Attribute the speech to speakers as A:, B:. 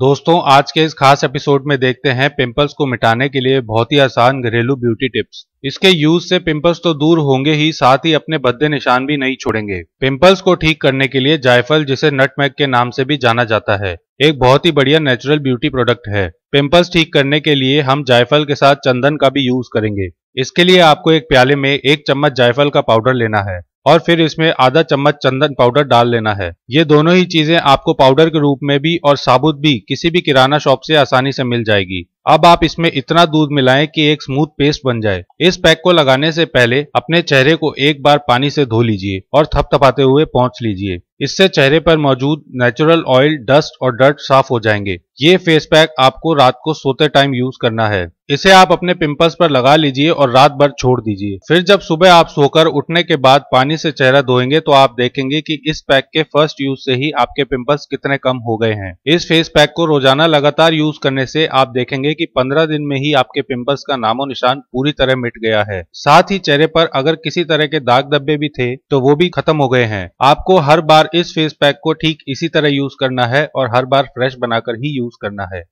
A: दोस्तों आज के इस खास एपिसोड में देखते हैं पिंपल्स को मिटाने के लिए बहुत ही आसान घरेलू ब्यूटी टिप्स इसके यूज से पिंपल्स तो दूर होंगे ही साथ ही अपने बद्दे निशान भी नहीं छोड़ेंगे पिंपल्स को ठीक करने के लिए जायफल जिसे नटमैग के नाम से भी जाना जाता है एक बहुत ही बढ़िया नेचुरल ब्यूटी प्रोडक्ट है पिंपल्स ठीक करने के लिए हम जायफल के साथ चंदन का भी यूज करेंगे इसके लिए आपको एक प्याले में एक चम्मच जायफल का पाउडर लेना है और फिर इसमें आधा चम्मच चंदन पाउडर डाल लेना है ये दोनों ही चीजें आपको पाउडर के रूप में भी और साबुत भी किसी भी किराना शॉप से आसानी से मिल जाएगी अब आप इसमें इतना दूध मिलाएं कि एक स्मूथ पेस्ट बन जाए इस पैक को लगाने से पहले अपने चेहरे को एक बार पानी से धो लीजिए और थपथपाते हुए पहुंच लीजिए इससे चेहरे पर मौजूद नेचुरल ऑयल डस्ट और डर्ट साफ हो जाएंगे ये फेस पैक आपको रात को सोते टाइम यूज करना है इसे आप अपने पिंपल्स पर लगा लीजिए और रात भर छोड़ दीजिए फिर जब सुबह आप सोकर उठने के बाद पानी से चेहरा धोएंगे तो आप देखेंगे कि इस पैक के फर्स्ट यूज से ही आपके पिंपल्स कितने कम हो गए हैं इस फेस पैक को रोजाना लगातार यूज करने से आप देखेंगे कि 15 दिन में ही आपके पिंपल्स का नामो निशान पूरी तरह मिट गया है साथ ही चेहरे पर अगर किसी तरह के दाग धब्बे भी थे तो वो भी खत्म हो गए हैं आपको हर बार इस फेस पैक को ठीक इसी तरह यूज करना है और हर बार फ्रेश बनाकर ही यूज करना है